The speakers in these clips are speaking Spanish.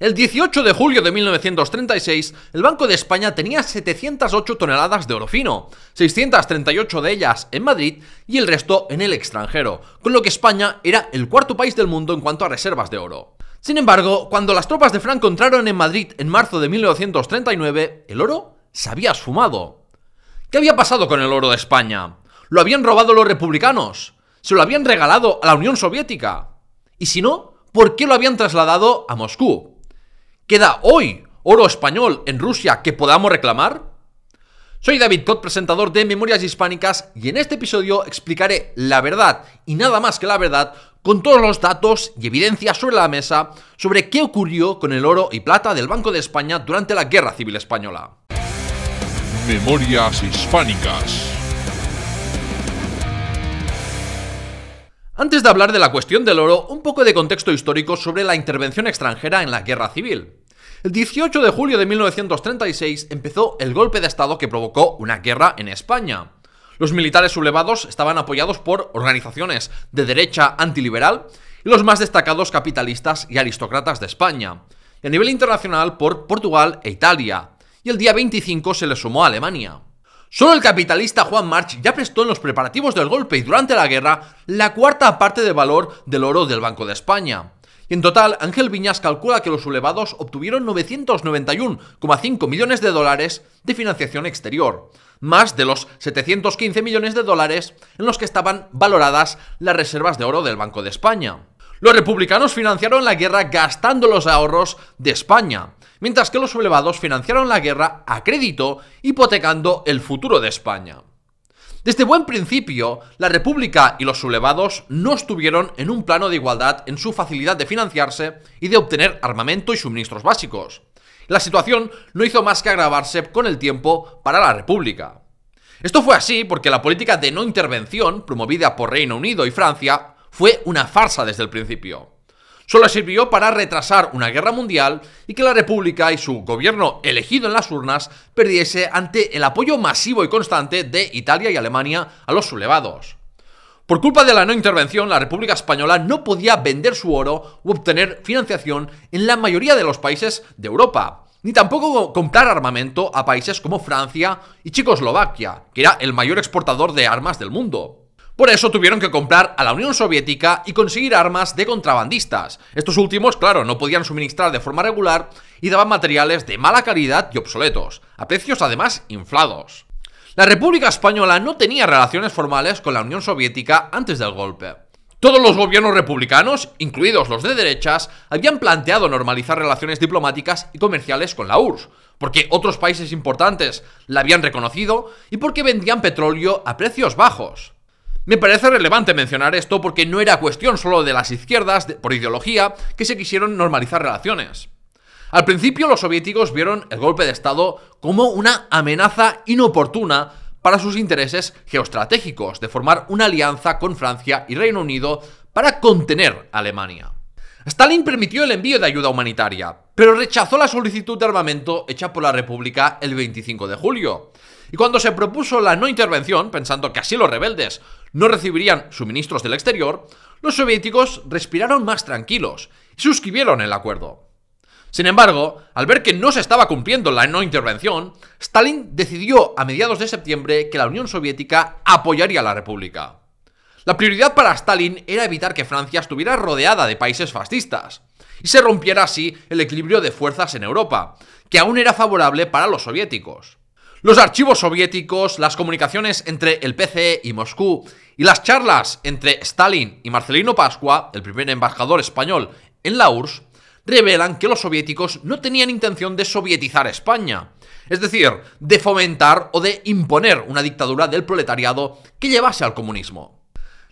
El 18 de julio de 1936, el Banco de España tenía 708 toneladas de oro fino, 638 de ellas en Madrid y el resto en el extranjero, con lo que España era el cuarto país del mundo en cuanto a reservas de oro. Sin embargo, cuando las tropas de Franco entraron en Madrid en marzo de 1939, el oro se había esfumado. ¿Qué había pasado con el oro de España? ¿Lo habían robado los republicanos? ¿Se lo habían regalado a la Unión Soviética? Y si no, ¿por qué lo habían trasladado a Moscú? ¿Queda hoy oro español en Rusia que podamos reclamar? Soy David Cot, presentador de Memorias Hispánicas, y en este episodio explicaré la verdad, y nada más que la verdad, con todos los datos y evidencias sobre la mesa sobre qué ocurrió con el oro y plata del Banco de España durante la Guerra Civil Española. Memorias Hispánicas. Antes de hablar de la cuestión del oro, un poco de contexto histórico sobre la intervención extranjera en la Guerra Civil. El 18 de julio de 1936 empezó el golpe de Estado que provocó una guerra en España. Los militares sublevados estaban apoyados por organizaciones de derecha antiliberal y los más destacados capitalistas y aristócratas de España, y a nivel internacional por Portugal e Italia, y el día 25 se le sumó a Alemania. Solo el capitalista Juan March ya prestó en los preparativos del golpe y durante la guerra la cuarta parte de valor del oro del Banco de España, en total, Ángel Viñas calcula que los sublevados obtuvieron 991,5 millones de dólares de financiación exterior, más de los 715 millones de dólares en los que estaban valoradas las reservas de oro del Banco de España. Los republicanos financiaron la guerra gastando los ahorros de España, mientras que los sublevados financiaron la guerra a crédito, hipotecando el futuro de España. Desde buen principio, la República y los sublevados no estuvieron en un plano de igualdad en su facilidad de financiarse y de obtener armamento y suministros básicos. La situación no hizo más que agravarse con el tiempo para la República. Esto fue así porque la política de no intervención promovida por Reino Unido y Francia fue una farsa desde el principio solo sirvió para retrasar una guerra mundial y que la República y su gobierno elegido en las urnas perdiese ante el apoyo masivo y constante de Italia y Alemania a los sublevados. Por culpa de la no intervención, la República Española no podía vender su oro u obtener financiación en la mayoría de los países de Europa, ni tampoco comprar armamento a países como Francia y Checoslovaquia, que era el mayor exportador de armas del mundo. Por eso tuvieron que comprar a la Unión Soviética y conseguir armas de contrabandistas. Estos últimos, claro, no podían suministrar de forma regular y daban materiales de mala calidad y obsoletos, a precios además inflados. La República Española no tenía relaciones formales con la Unión Soviética antes del golpe. Todos los gobiernos republicanos, incluidos los de derechas, habían planteado normalizar relaciones diplomáticas y comerciales con la URSS, porque otros países importantes la habían reconocido y porque vendían petróleo a precios bajos. Me parece relevante mencionar esto porque no era cuestión solo de las izquierdas, por ideología, que se quisieron normalizar relaciones. Al principio los soviéticos vieron el golpe de Estado como una amenaza inoportuna para sus intereses geoestratégicos de formar una alianza con Francia y Reino Unido para contener a Alemania. Stalin permitió el envío de ayuda humanitaria, pero rechazó la solicitud de armamento hecha por la República el 25 de julio. Y cuando se propuso la no intervención, pensando que así los rebeldes no recibirían suministros del exterior, los soviéticos respiraron más tranquilos y suscribieron el acuerdo. Sin embargo, al ver que no se estaba cumpliendo la no intervención, Stalin decidió a mediados de septiembre que la Unión Soviética apoyaría a la República. La prioridad para Stalin era evitar que Francia estuviera rodeada de países fascistas, y se rompiera así el equilibrio de fuerzas en Europa, que aún era favorable para los soviéticos. Los archivos soviéticos, las comunicaciones entre el PCE y Moscú y las charlas entre Stalin y Marcelino Pascua, el primer embajador español en la URSS, revelan que los soviéticos no tenían intención de sovietizar España, es decir, de fomentar o de imponer una dictadura del proletariado que llevase al comunismo.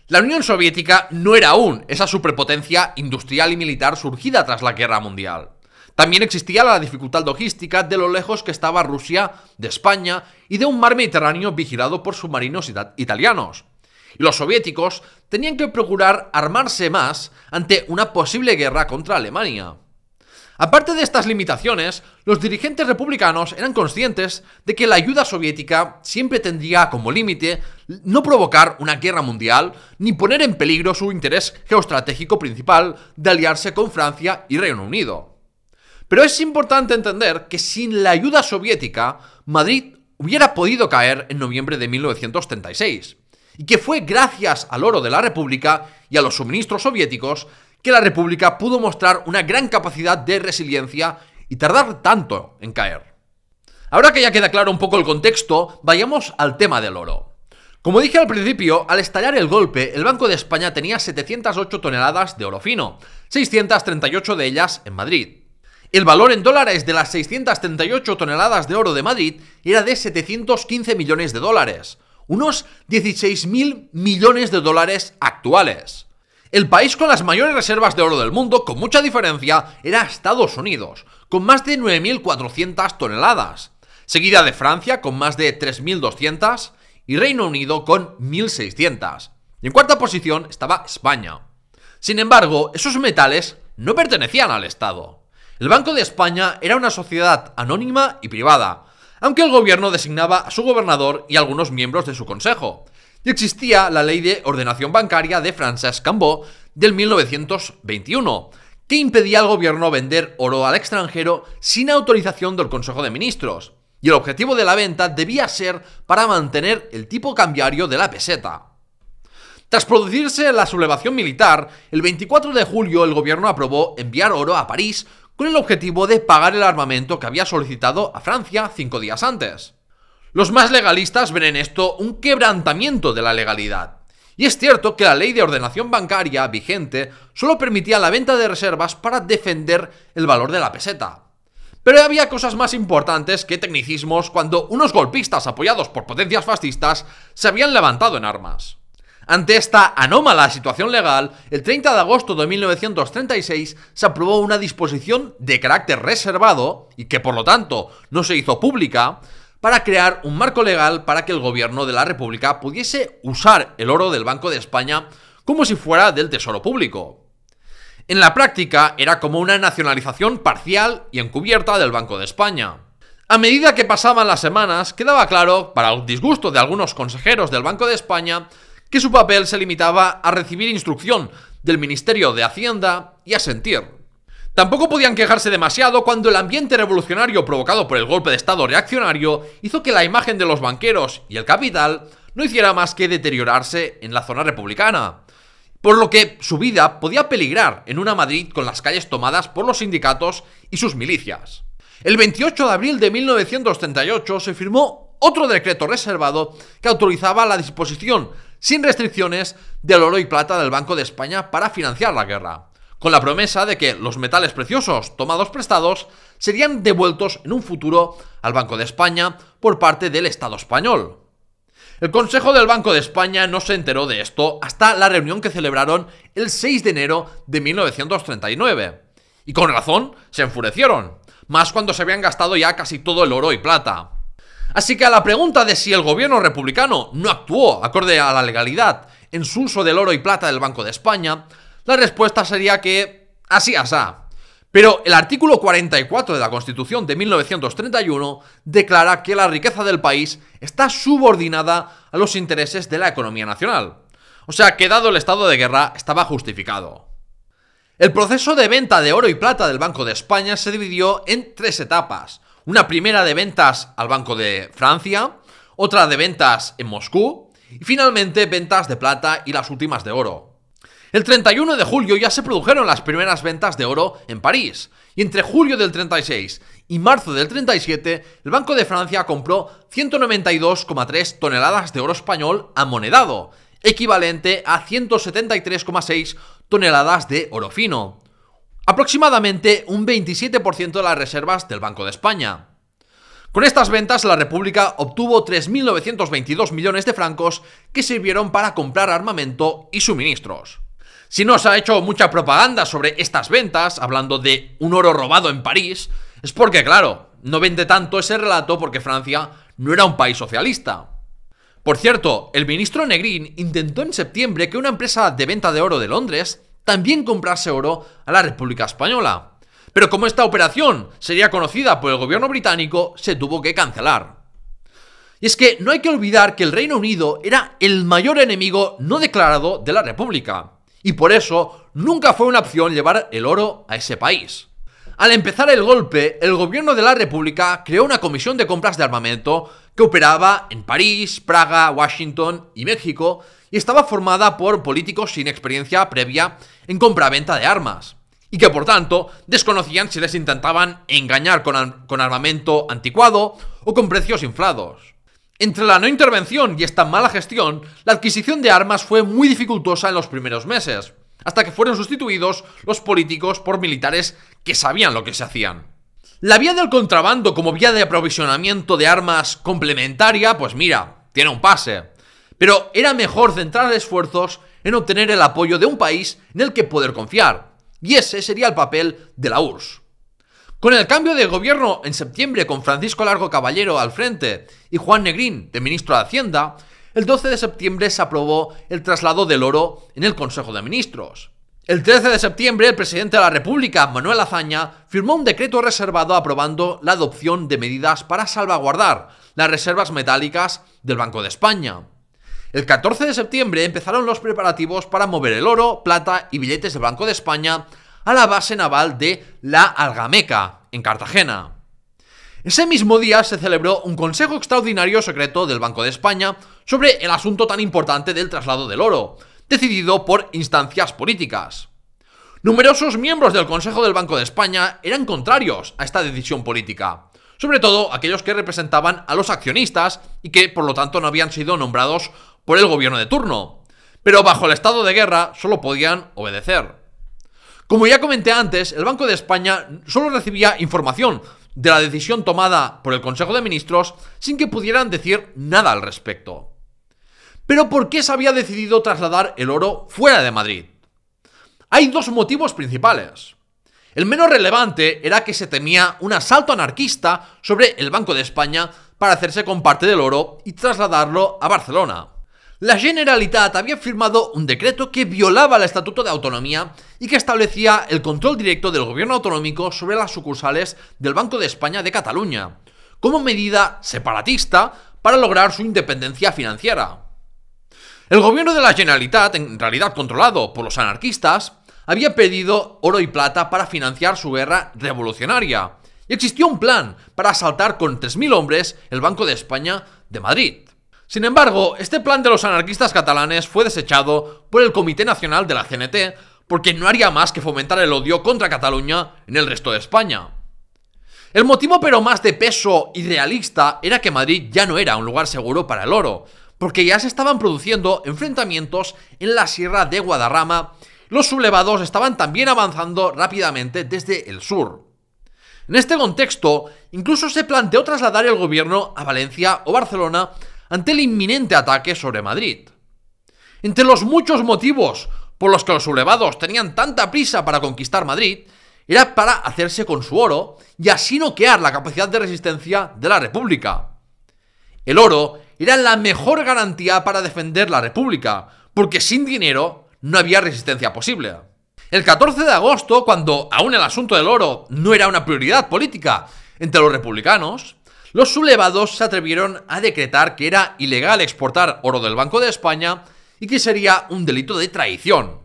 La Unión Soviética no era aún esa superpotencia industrial y militar surgida tras la Guerra Mundial. También existía la dificultad logística de lo lejos que estaba Rusia de España y de un mar Mediterráneo vigilado por submarinos italianos. Y los soviéticos tenían que procurar armarse más ante una posible guerra contra Alemania. Aparte de estas limitaciones, los dirigentes republicanos eran conscientes de que la ayuda soviética siempre tendría como límite no provocar una guerra mundial ni poner en peligro su interés geoestratégico principal de aliarse con Francia y Reino Unido. Pero es importante entender que sin la ayuda soviética, Madrid hubiera podido caer en noviembre de 1936, y que fue gracias al oro de la República y a los suministros soviéticos que la República pudo mostrar una gran capacidad de resiliencia y tardar tanto en caer. Ahora que ya queda claro un poco el contexto, vayamos al tema del oro. Como dije al principio, al estallar el golpe, el Banco de España tenía 708 toneladas de oro fino, 638 de ellas en Madrid. El valor en dólares de las 638 toneladas de oro de Madrid era de 715 millones de dólares, unos 16.000 millones de dólares actuales. El país con las mayores reservas de oro del mundo, con mucha diferencia, era Estados Unidos, con más de 9.400 toneladas, seguida de Francia con más de 3.200 y Reino Unido con 1.600. Y en cuarta posición estaba España. Sin embargo, esos metales no pertenecían al Estado. El Banco de España era una sociedad anónima y privada, aunque el gobierno designaba a su gobernador y algunos miembros de su consejo. Y existía la Ley de Ordenación Bancaria de Francesc Cambó del 1921, que impedía al gobierno vender oro al extranjero sin autorización del Consejo de Ministros. Y el objetivo de la venta debía ser para mantener el tipo cambiario de la peseta. Tras producirse la sublevación militar, el 24 de julio el gobierno aprobó enviar oro a París con el objetivo de pagar el armamento que había solicitado a Francia cinco días antes. Los más legalistas ven en esto un quebrantamiento de la legalidad. Y es cierto que la ley de ordenación bancaria vigente solo permitía la venta de reservas para defender el valor de la peseta. Pero había cosas más importantes que tecnicismos cuando unos golpistas apoyados por potencias fascistas se habían levantado en armas. Ante esta anómala situación legal, el 30 de agosto de 1936 se aprobó una disposición de carácter reservado, y que por lo tanto no se hizo pública, para crear un marco legal para que el gobierno de la República pudiese usar el oro del Banco de España como si fuera del Tesoro Público. En la práctica era como una nacionalización parcial y encubierta del Banco de España. A medida que pasaban las semanas, quedaba claro, para el disgusto de algunos consejeros del Banco de España, que su papel se limitaba a recibir instrucción del Ministerio de Hacienda y a sentir. Tampoco podían quejarse demasiado cuando el ambiente revolucionario provocado por el golpe de Estado reaccionario hizo que la imagen de los banqueros y el capital no hiciera más que deteriorarse en la zona republicana. Por lo que su vida podía peligrar en una Madrid con las calles tomadas por los sindicatos y sus milicias. El 28 de abril de 1938 se firmó otro decreto reservado que autorizaba la disposición sin restricciones del oro y plata del Banco de España para financiar la guerra, con la promesa de que los metales preciosos tomados prestados serían devueltos en un futuro al Banco de España por parte del Estado español. El Consejo del Banco de España no se enteró de esto hasta la reunión que celebraron el 6 de enero de 1939. Y con razón se enfurecieron, más cuando se habían gastado ya casi todo el oro y plata. Así que a la pregunta de si el gobierno republicano no actuó acorde a la legalidad en su uso del oro y plata del Banco de España, la respuesta sería que así asá. Pero el artículo 44 de la Constitución de 1931 declara que la riqueza del país está subordinada a los intereses de la economía nacional. O sea que dado el estado de guerra estaba justificado. El proceso de venta de oro y plata del Banco de España se dividió en tres etapas, una primera de ventas al Banco de Francia, otra de ventas en Moscú y finalmente ventas de plata y las últimas de oro. El 31 de julio ya se produjeron las primeras ventas de oro en París, y entre julio del 36 y marzo del 37, el Banco de Francia compró 192,3 toneladas de oro español amonedado, equivalente a 173,6 toneladas de oro fino aproximadamente un 27% de las reservas del Banco de España. Con estas ventas, la República obtuvo 3.922 millones de francos que sirvieron para comprar armamento y suministros. Si no se ha hecho mucha propaganda sobre estas ventas, hablando de un oro robado en París, es porque, claro, no vende tanto ese relato porque Francia no era un país socialista. Por cierto, el ministro Negrín intentó en septiembre que una empresa de venta de oro de Londres también comprase oro a la República Española. Pero como esta operación sería conocida por el gobierno británico, se tuvo que cancelar. Y es que no hay que olvidar que el Reino Unido era el mayor enemigo no declarado de la República, y por eso nunca fue una opción llevar el oro a ese país. Al empezar el golpe, el gobierno de la República creó una comisión de compras de armamento que operaba en París, Praga, Washington y México y estaba formada por políticos sin experiencia previa en compraventa de armas, y que por tanto desconocían si les intentaban engañar con, con armamento anticuado o con precios inflados. Entre la no intervención y esta mala gestión, la adquisición de armas fue muy dificultosa en los primeros meses, hasta que fueron sustituidos los políticos por militares que sabían lo que se hacían. La vía del contrabando como vía de aprovisionamiento de armas complementaria, pues mira, tiene un pase pero era mejor centrar esfuerzos en obtener el apoyo de un país en el que poder confiar, y ese sería el papel de la URSS. Con el cambio de gobierno en septiembre con Francisco Largo Caballero al frente y Juan Negrín de ministro de Hacienda, el 12 de septiembre se aprobó el traslado del oro en el Consejo de Ministros. El 13 de septiembre, el presidente de la República, Manuel Azaña, firmó un decreto reservado aprobando la adopción de medidas para salvaguardar las reservas metálicas del Banco de España. El 14 de septiembre empezaron los preparativos para mover el oro, plata y billetes del Banco de España a la base naval de La Algameca, en Cartagena. Ese mismo día se celebró un consejo extraordinario secreto del Banco de España sobre el asunto tan importante del traslado del oro, decidido por instancias políticas. Numerosos miembros del Consejo del Banco de España eran contrarios a esta decisión política, sobre todo aquellos que representaban a los accionistas y que por lo tanto no habían sido nombrados por el gobierno de turno, pero bajo el estado de guerra solo podían obedecer. Como ya comenté antes, el Banco de España solo recibía información de la decisión tomada por el Consejo de Ministros sin que pudieran decir nada al respecto. Pero ¿por qué se había decidido trasladar el oro fuera de Madrid? Hay dos motivos principales. El menos relevante era que se temía un asalto anarquista sobre el Banco de España para hacerse con parte del oro y trasladarlo a Barcelona la Generalitat había firmado un decreto que violaba el Estatuto de Autonomía y que establecía el control directo del gobierno autonómico sobre las sucursales del Banco de España de Cataluña, como medida separatista para lograr su independencia financiera. El gobierno de la Generalitat, en realidad controlado por los anarquistas, había pedido oro y plata para financiar su guerra revolucionaria, y existió un plan para asaltar con 3.000 hombres el Banco de España de Madrid. Sin embargo, este plan de los anarquistas catalanes fue desechado por el Comité Nacional de la CNT porque no haría más que fomentar el odio contra Cataluña en el resto de España. El motivo pero más de peso y realista era que Madrid ya no era un lugar seguro para el oro, porque ya se estaban produciendo enfrentamientos en la sierra de Guadarrama, los sublevados estaban también avanzando rápidamente desde el sur. En este contexto, incluso se planteó trasladar el gobierno a Valencia o Barcelona ante el inminente ataque sobre Madrid. Entre los muchos motivos por los que los sublevados tenían tanta prisa para conquistar Madrid, era para hacerse con su oro y así noquear la capacidad de resistencia de la República. El oro era la mejor garantía para defender la República, porque sin dinero no había resistencia posible. El 14 de agosto, cuando aún el asunto del oro no era una prioridad política entre los republicanos, los sublevados se atrevieron a decretar que era ilegal exportar oro del Banco de España y que sería un delito de traición. O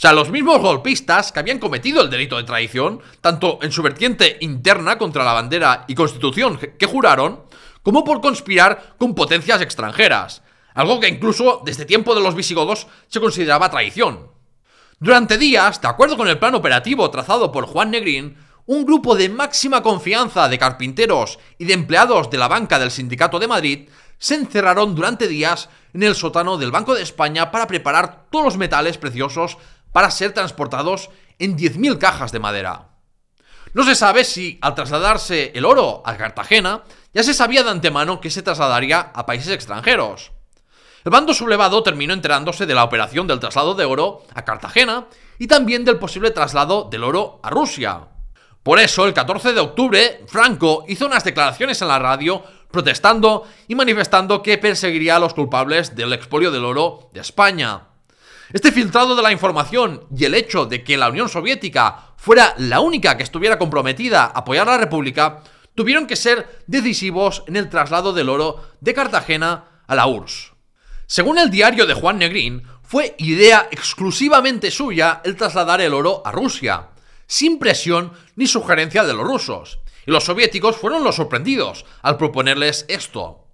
sea, los mismos golpistas que habían cometido el delito de traición, tanto en su vertiente interna contra la bandera y constitución que juraron, como por conspirar con potencias extranjeras, algo que incluso desde tiempo de los visigodos se consideraba traición. Durante días, de acuerdo con el plan operativo trazado por Juan Negrín, un grupo de máxima confianza de carpinteros y de empleados de la banca del Sindicato de Madrid se encerraron durante días en el sótano del Banco de España para preparar todos los metales preciosos para ser transportados en 10.000 cajas de madera. No se sabe si al trasladarse el oro a Cartagena ya se sabía de antemano que se trasladaría a países extranjeros. El bando sublevado terminó enterándose de la operación del traslado de oro a Cartagena y también del posible traslado del oro a Rusia. Por eso, el 14 de octubre, Franco hizo unas declaraciones en la radio protestando y manifestando que perseguiría a los culpables del expolio del oro de España. Este filtrado de la información y el hecho de que la Unión Soviética fuera la única que estuviera comprometida a apoyar a la República tuvieron que ser decisivos en el traslado del oro de Cartagena a la URSS. Según el diario de Juan Negrín, fue idea exclusivamente suya el trasladar el oro a Rusia sin presión ni sugerencia de los rusos, y los soviéticos fueron los sorprendidos al proponerles esto.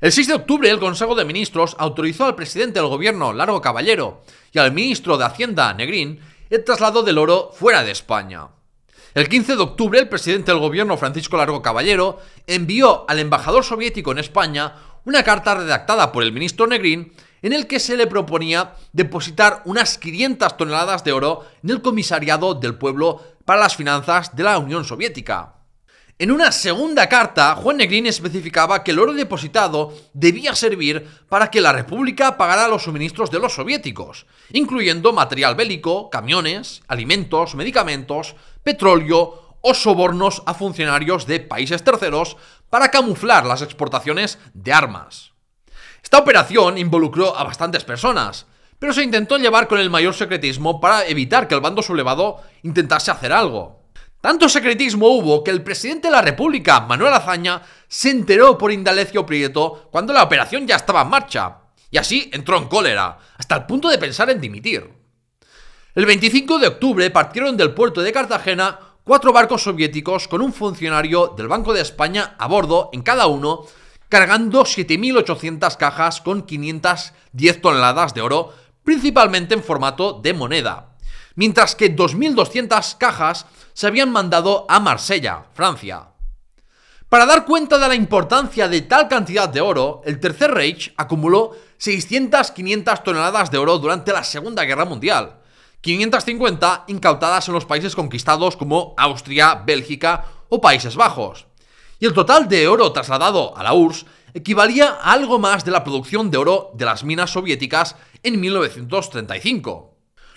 El 6 de octubre el Consejo de Ministros autorizó al presidente del gobierno Largo Caballero y al ministro de Hacienda Negrín el traslado del oro fuera de España. El 15 de octubre, el presidente del gobierno Francisco Largo Caballero envió al embajador soviético en España una carta redactada por el ministro Negrín en el que se le proponía depositar unas 500 toneladas de oro en el comisariado del pueblo para las finanzas de la Unión Soviética. En una segunda carta, Juan Negrín especificaba que el oro depositado debía servir para que la República pagara los suministros de los soviéticos, incluyendo material bélico, camiones, alimentos, medicamentos, petróleo o sobornos a funcionarios de países terceros para camuflar las exportaciones de armas. Esta operación involucró a bastantes personas, pero se intentó llevar con el mayor secretismo para evitar que el bando sublevado intentase hacer algo. Tanto secretismo hubo que el presidente de la República, Manuel Azaña, se enteró por Indalecio Prieto cuando la operación ya estaba en marcha, y así entró en cólera, hasta el punto de pensar en dimitir. El 25 de octubre partieron del puerto de Cartagena cuatro barcos soviéticos con un funcionario del Banco de España a bordo en cada uno cargando 7.800 cajas con 510 toneladas de oro, principalmente en formato de moneda, mientras que 2.200 cajas se habían mandado a Marsella, Francia. Para dar cuenta de la importancia de tal cantidad de oro, el Tercer Reich acumuló 600-500 toneladas de oro durante la Segunda Guerra Mundial, 550 incautadas en los países conquistados como Austria, Bélgica o Países Bajos y el total de oro trasladado a la URSS equivalía a algo más de la producción de oro de las minas soviéticas en 1935.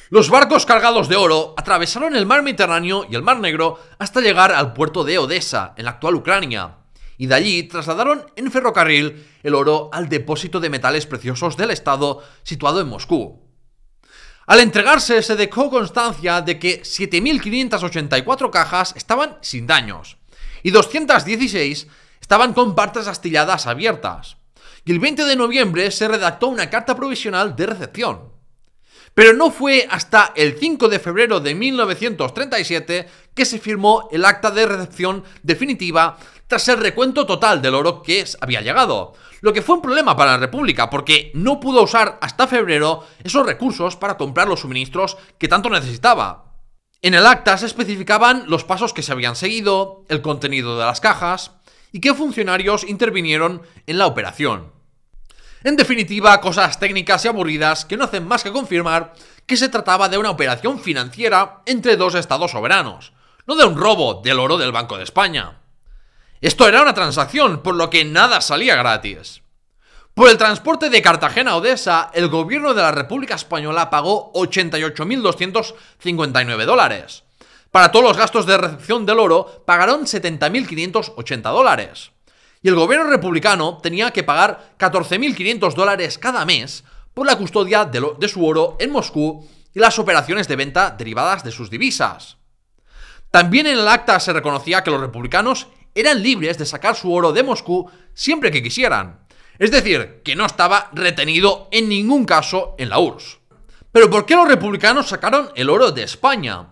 Los barcos cargados de oro atravesaron el mar Mediterráneo y el mar Negro hasta llegar al puerto de Odessa, en la actual Ucrania, y de allí trasladaron en ferrocarril el oro al depósito de metales preciosos del Estado situado en Moscú. Al entregarse se dejó constancia de que 7.584 cajas estaban sin daños, y 216 estaban con partes astilladas abiertas. Y el 20 de noviembre se redactó una carta provisional de recepción. Pero no fue hasta el 5 de febrero de 1937 que se firmó el acta de recepción definitiva tras el recuento total del oro que había llegado, lo que fue un problema para la República porque no pudo usar hasta febrero esos recursos para comprar los suministros que tanto necesitaba. En el acta se especificaban los pasos que se habían seguido, el contenido de las cajas y qué funcionarios intervinieron en la operación. En definitiva, cosas técnicas y aburridas que no hacen más que confirmar que se trataba de una operación financiera entre dos estados soberanos, no de un robo del oro del Banco de España. Esto era una transacción, por lo que nada salía gratis. Por el transporte de Cartagena a Odessa, el gobierno de la República Española pagó 88.259 dólares. Para todos los gastos de recepción del oro, pagaron 70.580 dólares. Y el gobierno republicano tenía que pagar 14.500 dólares cada mes por la custodia de, de su oro en Moscú y las operaciones de venta derivadas de sus divisas. También en el acta se reconocía que los republicanos eran libres de sacar su oro de Moscú siempre que quisieran. Es decir, que no estaba retenido en ningún caso en la URSS. Pero ¿por qué los republicanos sacaron el oro de España?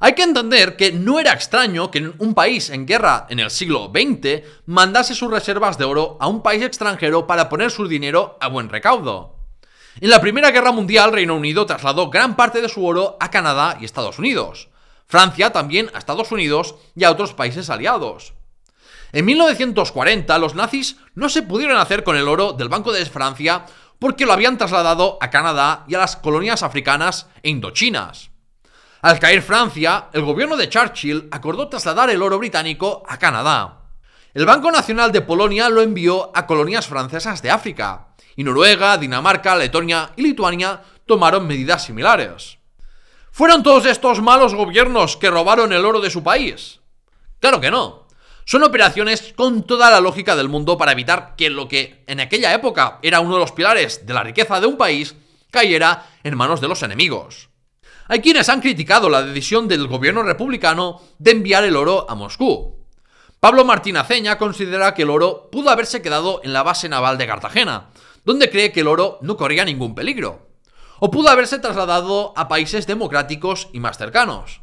Hay que entender que no era extraño que un país en guerra en el siglo XX mandase sus reservas de oro a un país extranjero para poner su dinero a buen recaudo. En la Primera Guerra Mundial, Reino Unido trasladó gran parte de su oro a Canadá y Estados Unidos. Francia también a Estados Unidos y a otros países aliados. En 1940 los nazis no se pudieron hacer con el oro del Banco de Francia porque lo habían trasladado a Canadá y a las colonias africanas e indochinas. Al caer Francia, el gobierno de Churchill acordó trasladar el oro británico a Canadá. El Banco Nacional de Polonia lo envió a colonias francesas de África, y Noruega, Dinamarca, Letonia y Lituania tomaron medidas similares. ¿Fueron todos estos malos gobiernos que robaron el oro de su país? Claro que no. Son operaciones con toda la lógica del mundo para evitar que lo que en aquella época era uno de los pilares de la riqueza de un país cayera en manos de los enemigos. Hay quienes han criticado la decisión del gobierno republicano de enviar el oro a Moscú. Pablo Martín Aceña considera que el oro pudo haberse quedado en la base naval de Cartagena, donde cree que el oro no corría ningún peligro, o pudo haberse trasladado a países democráticos y más cercanos.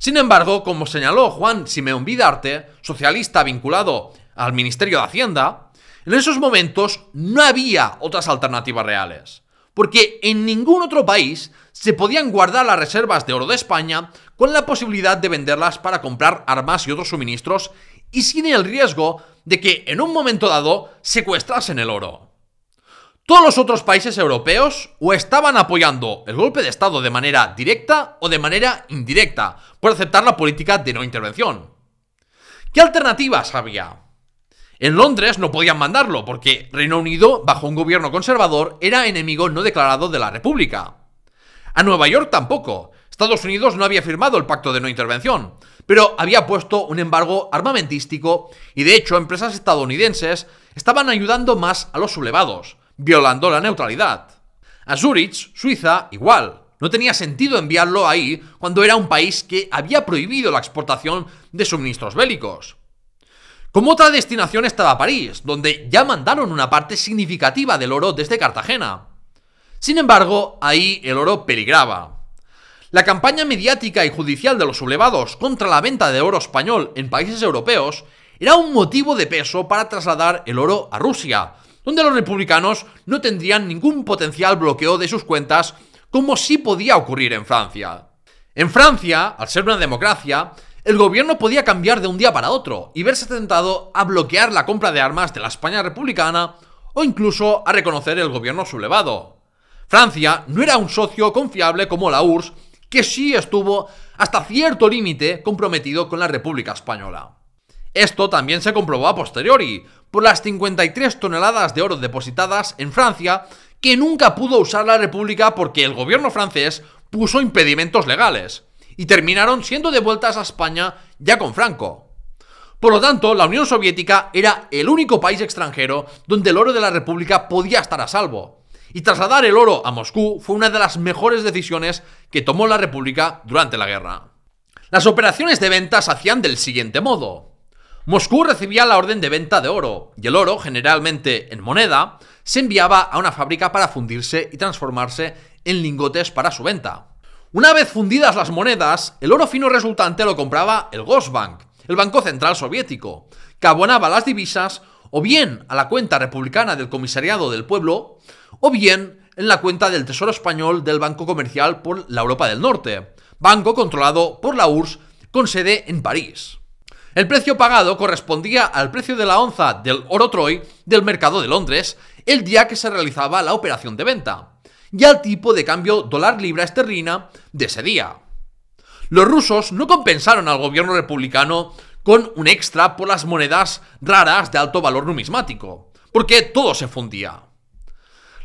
Sin embargo, como señaló Juan Simeón Vidarte, socialista vinculado al Ministerio de Hacienda, en esos momentos no había otras alternativas reales, porque en ningún otro país se podían guardar las reservas de oro de España con la posibilidad de venderlas para comprar armas y otros suministros y sin el riesgo de que en un momento dado secuestrasen el oro. Todos los otros países europeos o estaban apoyando el golpe de Estado de manera directa o de manera indirecta, por aceptar la política de no intervención. ¿Qué alternativas había? En Londres no podían mandarlo, porque Reino Unido, bajo un gobierno conservador, era enemigo no declarado de la República. A Nueva York tampoco. Estados Unidos no había firmado el pacto de no intervención, pero había puesto un embargo armamentístico y de hecho empresas estadounidenses estaban ayudando más a los sublevados, violando la neutralidad. A Zurich, Suiza, igual. No tenía sentido enviarlo ahí cuando era un país que había prohibido la exportación de suministros bélicos. Como otra destinación estaba París, donde ya mandaron una parte significativa del oro desde Cartagena. Sin embargo, ahí el oro peligraba. La campaña mediática y judicial de los sublevados contra la venta de oro español en países europeos era un motivo de peso para trasladar el oro a Rusia, donde los republicanos no tendrían ningún potencial bloqueo de sus cuentas como sí podía ocurrir en Francia. En Francia, al ser una democracia, el gobierno podía cambiar de un día para otro y verse tentado a bloquear la compra de armas de la España republicana o incluso a reconocer el gobierno sublevado. Francia no era un socio confiable como la URSS, que sí estuvo hasta cierto límite comprometido con la República Española. Esto también se comprobó a posteriori, por las 53 toneladas de oro depositadas en Francia que nunca pudo usar la República porque el gobierno francés puso impedimentos legales, y terminaron siendo devueltas a España ya con Franco. Por lo tanto, la Unión Soviética era el único país extranjero donde el oro de la República podía estar a salvo. Y trasladar el oro a Moscú fue una de las mejores decisiones que tomó la República durante la guerra. Las operaciones de venta se hacían del siguiente modo. Moscú recibía la orden de venta de oro, y el oro, generalmente en moneda, se enviaba a una fábrica para fundirse y transformarse en lingotes para su venta. Una vez fundidas las monedas, el oro fino resultante lo compraba el Gosbank, el Banco Central Soviético, que abonaba las divisas o bien a la cuenta republicana del Comisariado del Pueblo, o bien en la cuenta del Tesoro Español del Banco Comercial por la Europa del Norte, banco controlado por la URSS con sede en París. El precio pagado correspondía al precio de la onza del oro Troy del mercado de Londres el día que se realizaba la operación de venta, y al tipo de cambio dólar-libra esterlina de ese día. Los rusos no compensaron al gobierno republicano con un extra por las monedas raras de alto valor numismático, porque todo se fundía.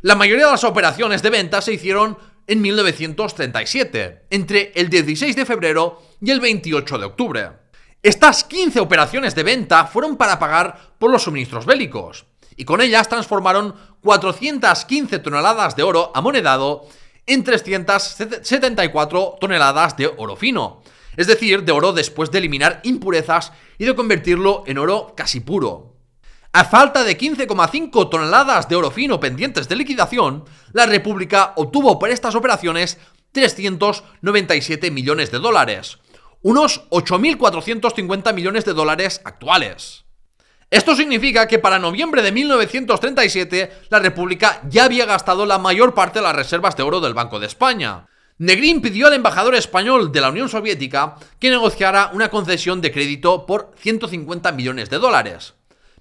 La mayoría de las operaciones de venta se hicieron en 1937, entre el 16 de febrero y el 28 de octubre. Estas 15 operaciones de venta fueron para pagar por los suministros bélicos, y con ellas transformaron 415 toneladas de oro amonedado en 374 toneladas de oro fino, es decir, de oro después de eliminar impurezas y de convertirlo en oro casi puro. A falta de 15,5 toneladas de oro fino pendientes de liquidación, la República obtuvo por estas operaciones 397 millones de dólares, unos 8.450 millones de dólares actuales. Esto significa que para noviembre de 1937 la República ya había gastado la mayor parte de las reservas de oro del Banco de España. Negrín pidió al embajador español de la Unión Soviética que negociara una concesión de crédito por 150 millones de dólares.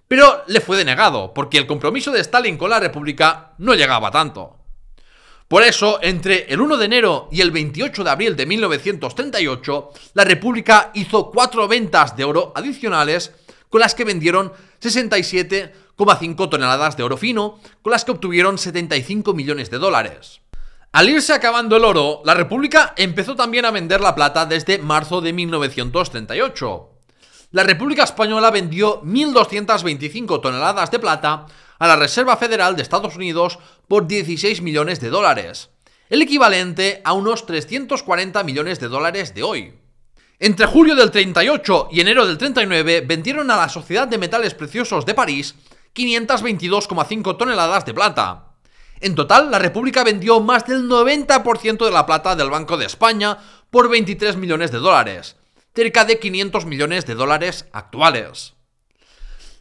Pero le fue denegado, porque el compromiso de Stalin con la República no llegaba tanto. Por eso, entre el 1 de enero y el 28 de abril de 1938, la República hizo cuatro ventas de oro adicionales con las que vendieron 67,5 toneladas de oro fino, con las que obtuvieron 75 millones de dólares. Al irse acabando el oro, la República empezó también a vender la plata desde marzo de 1938. La República Española vendió 1.225 toneladas de plata a la Reserva Federal de Estados Unidos por 16 millones de dólares, el equivalente a unos 340 millones de dólares de hoy. Entre julio del 38 y enero del 39 vendieron a la Sociedad de Metales Preciosos de París 522,5 toneladas de plata. En total, la República vendió más del 90% de la plata del Banco de España por 23 millones de dólares, cerca de 500 millones de dólares actuales.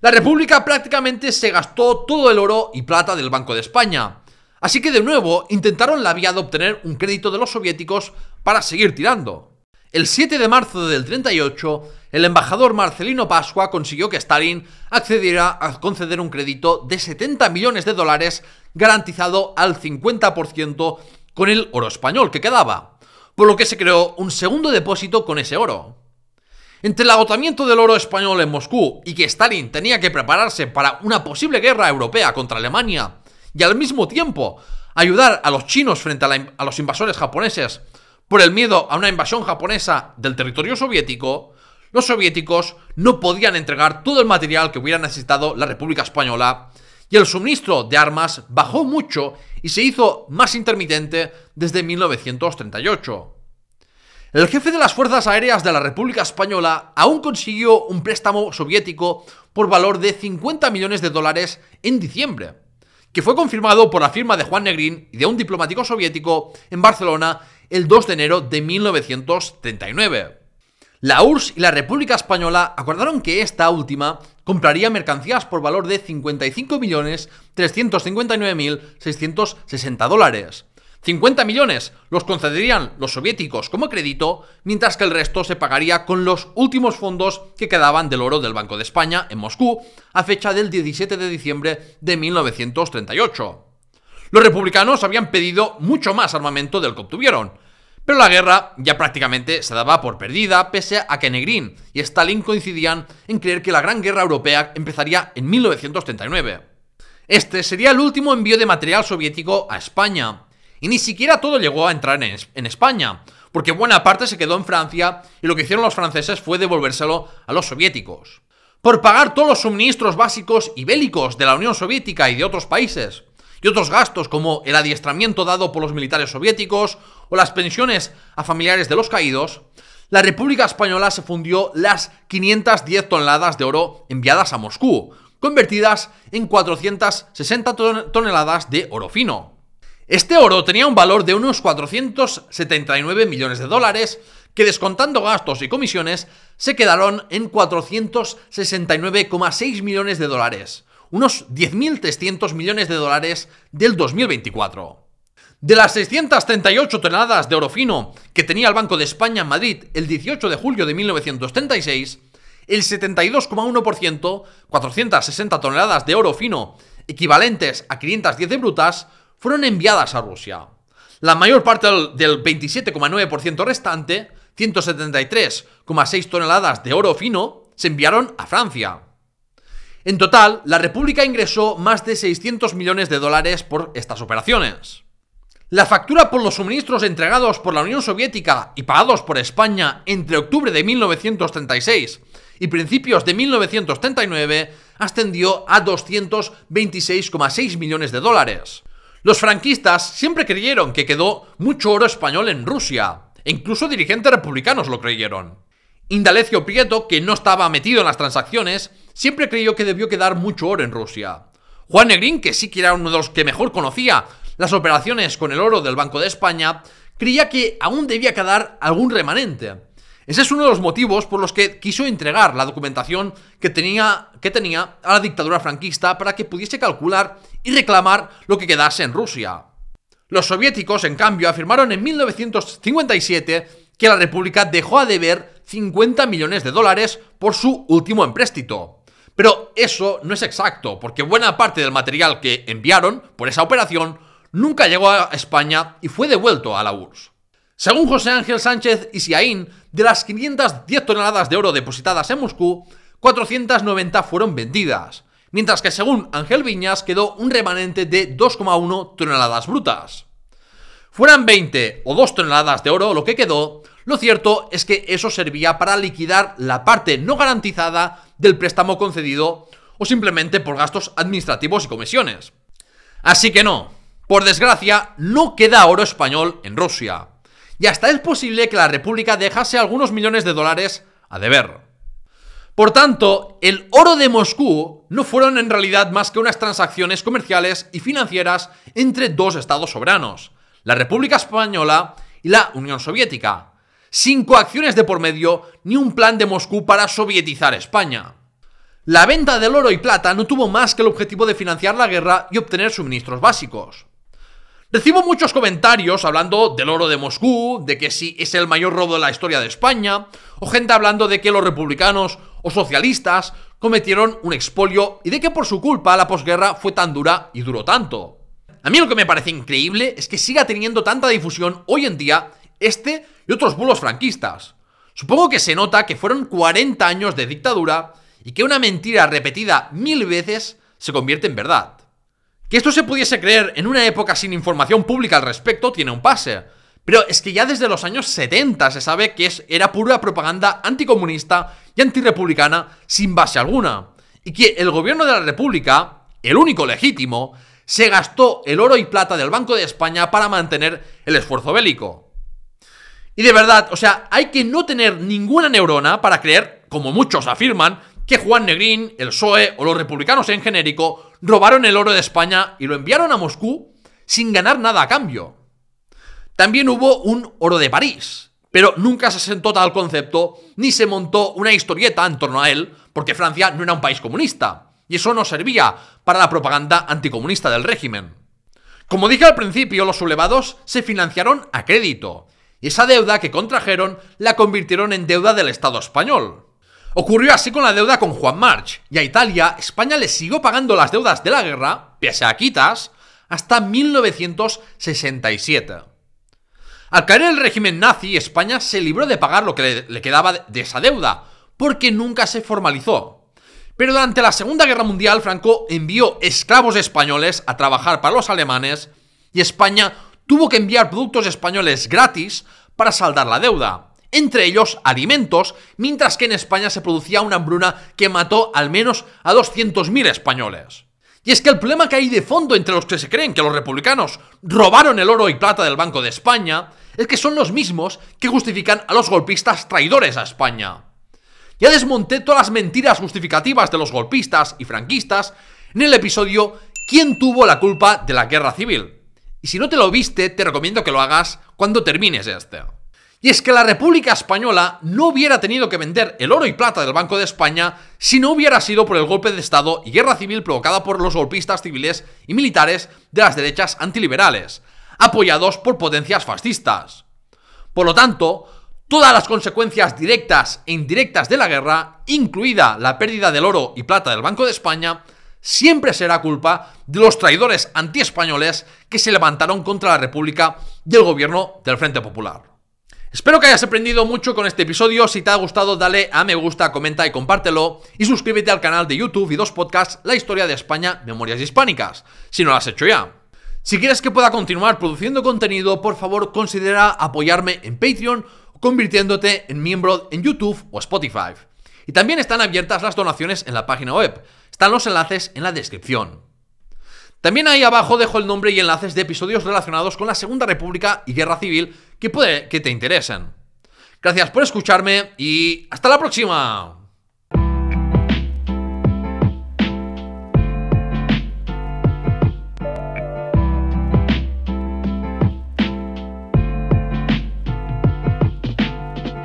La República prácticamente se gastó todo el oro y plata del Banco de España. Así que de nuevo intentaron la vía de obtener un crédito de los soviéticos para seguir tirando. El 7 de marzo del 38, el embajador Marcelino Pascua consiguió que Stalin accediera a conceder un crédito de 70 millones de dólares garantizado al 50% con el oro español que quedaba, por lo que se creó un segundo depósito con ese oro. Entre el agotamiento del oro español en Moscú y que Stalin tenía que prepararse para una posible guerra europea contra Alemania, y al mismo tiempo ayudar a los chinos frente a, los invasores japoneses por el miedo a una invasión japonesa del territorio soviético, los soviéticos no podían entregar todo el material que hubiera necesitado la República Española y el suministro de armas bajó mucho y se hizo más intermitente desde 1938. El jefe de las Fuerzas Aéreas de la República Española aún consiguió un préstamo soviético por valor de 50 millones de dólares en diciembre, que fue confirmado por la firma de Juan Negrín y de un diplomático soviético en Barcelona el 2 de enero de 1939. La URSS y la República Española acordaron que esta última compraría mercancías por valor de 55.359.660 dólares 50 millones los concederían los soviéticos como crédito, mientras que el resto se pagaría con los últimos fondos que quedaban del oro del Banco de España en Moscú a fecha del 17 de diciembre de 1938. Los republicanos habían pedido mucho más armamento del que obtuvieron, pero la guerra ya prácticamente se daba por perdida, pese a que Negrín y Stalin coincidían en creer que la Gran Guerra Europea empezaría en 1939. Este sería el último envío de material soviético a España, y ni siquiera todo llegó a entrar en, España, porque buena parte se quedó en Francia y lo que hicieron los franceses fue devolvérselo a los soviéticos. Por pagar todos los suministros básicos y bélicos de la Unión Soviética y de otros países, y otros gastos como el adiestramiento dado por los militares soviéticos o las pensiones a familiares de los caídos, la República Española se fundió las 510 toneladas de oro enviadas a Moscú, convertidas en 460 toneladas de oro fino. Este oro tenía un valor de unos 479 millones de dólares, que descontando gastos y comisiones se quedaron en 469,6 millones de dólares, unos 10.300 millones de dólares del 2024. De las 638 toneladas de oro fino que tenía el Banco de España en Madrid el 18 de julio de 1936, el 72,1%, 460 toneladas de oro fino, equivalentes a 510 brutas, fueron enviadas a Rusia. La mayor parte del 27,9% restante, 173,6 toneladas de oro fino, se enviaron a Francia. En total, la República ingresó más de 600 millones de dólares por estas operaciones. La factura por los suministros entregados por la Unión Soviética y pagados por España entre octubre de 1936 y principios de 1939 ascendió a 226,6 millones de dólares, los franquistas siempre creyeron que quedó mucho oro español en Rusia, e incluso dirigentes republicanos lo creyeron. Indalecio Prieto, que no estaba metido en las transacciones, siempre creyó que debió quedar mucho oro en Rusia. Juan Negrín, que sí que era uno de los que mejor conocía las operaciones con el oro del Banco de España, creía que aún debía quedar algún remanente, ese es uno de los motivos por los que quiso entregar la documentación que tenía, que tenía a la dictadura franquista para que pudiese calcular y reclamar lo que quedase en Rusia. Los soviéticos, en cambio, afirmaron en 1957 que la República dejó a deber 50 millones de dólares por su último empréstito. Pero eso no es exacto, porque buena parte del material que enviaron por esa operación nunca llegó a España y fue devuelto a la URSS. Según José Ángel Sánchez y Siaín, de las 510 toneladas de oro depositadas en Moscú, 490 fueron vendidas, mientras que según Ángel Viñas quedó un remanente de 2,1 toneladas brutas. Fueran 20 o 2 toneladas de oro lo que quedó, lo cierto es que eso servía para liquidar la parte no garantizada del préstamo concedido o simplemente por gastos administrativos y comisiones. Así que no, por desgracia, no queda oro español en Rusia y hasta es posible que la República dejase algunos millones de dólares a deber. Por tanto, el oro de Moscú no fueron en realidad más que unas transacciones comerciales y financieras entre dos estados soberanos, la República Española y la Unión Soviética, sin coacciones de por medio ni un plan de Moscú para sovietizar España. La venta del oro y plata no tuvo más que el objetivo de financiar la guerra y obtener suministros básicos. Recibo muchos comentarios hablando del oro de Moscú, de que sí es el mayor robo de la historia de España, o gente hablando de que los republicanos o socialistas cometieron un expolio y de que por su culpa la posguerra fue tan dura y duró tanto. A mí lo que me parece increíble es que siga teniendo tanta difusión hoy en día este y otros bulos franquistas. Supongo que se nota que fueron 40 años de dictadura y que una mentira repetida mil veces se convierte en verdad. Que esto se pudiese creer en una época sin información pública al respecto tiene un pase. Pero es que ya desde los años 70 se sabe que es, era pura propaganda anticomunista y antirepublicana sin base alguna. Y que el gobierno de la República, el único legítimo, se gastó el oro y plata del Banco de España para mantener el esfuerzo bélico. Y de verdad, o sea, hay que no tener ninguna neurona para creer, como muchos afirman, que Juan Negrín, el PSOE o los republicanos en genérico robaron el oro de España y lo enviaron a Moscú sin ganar nada a cambio. También hubo un oro de París, pero nunca se sentó tal concepto ni se montó una historieta en torno a él, porque Francia no era un país comunista, y eso no servía para la propaganda anticomunista del régimen. Como dije al principio, los sublevados se financiaron a crédito, y esa deuda que contrajeron la convirtieron en deuda del Estado español. Ocurrió así con la deuda con Juan March, y a Italia, España le siguió pagando las deudas de la guerra, pese a quitas, hasta 1967. Al caer el régimen nazi, España se libró de pagar lo que le quedaba de esa deuda, porque nunca se formalizó. Pero durante la Segunda Guerra Mundial, Franco envió esclavos españoles a trabajar para los alemanes y España tuvo que enviar productos españoles gratis para saldar la deuda entre ellos alimentos, mientras que en España se producía una hambruna que mató al menos a 200.000 españoles. Y es que el problema que hay de fondo entre los que se creen que los republicanos robaron el oro y plata del Banco de España es que son los mismos que justifican a los golpistas traidores a España. Ya desmonté todas las mentiras justificativas de los golpistas y franquistas en el episodio ¿Quién tuvo la culpa de la guerra civil? Y si no te lo viste, te recomiendo que lo hagas cuando termines este. Y es que la República Española no hubiera tenido que vender el oro y plata del Banco de España si no hubiera sido por el golpe de Estado y guerra civil provocada por los golpistas civiles y militares de las derechas antiliberales, apoyados por potencias fascistas. Por lo tanto, todas las consecuencias directas e indirectas de la guerra, incluida la pérdida del oro y plata del Banco de España, siempre será culpa de los traidores antiespañoles que se levantaron contra la República y el gobierno del Frente Popular. Espero que hayas aprendido mucho con este episodio. Si te ha gustado, dale a me gusta, comenta y compártelo. Y suscríbete al canal de YouTube y dos podcasts, La historia de España, Memorias Hispánicas, si no lo has hecho ya. Si quieres que pueda continuar produciendo contenido, por favor considera apoyarme en Patreon o convirtiéndote en miembro en YouTube o Spotify. Y también están abiertas las donaciones en la página web. Están los enlaces en la descripción. También ahí abajo dejo el nombre y enlaces de episodios relacionados con la Segunda República y Guerra Civil que, puede que te interesen. Gracias por escucharme y hasta la próxima.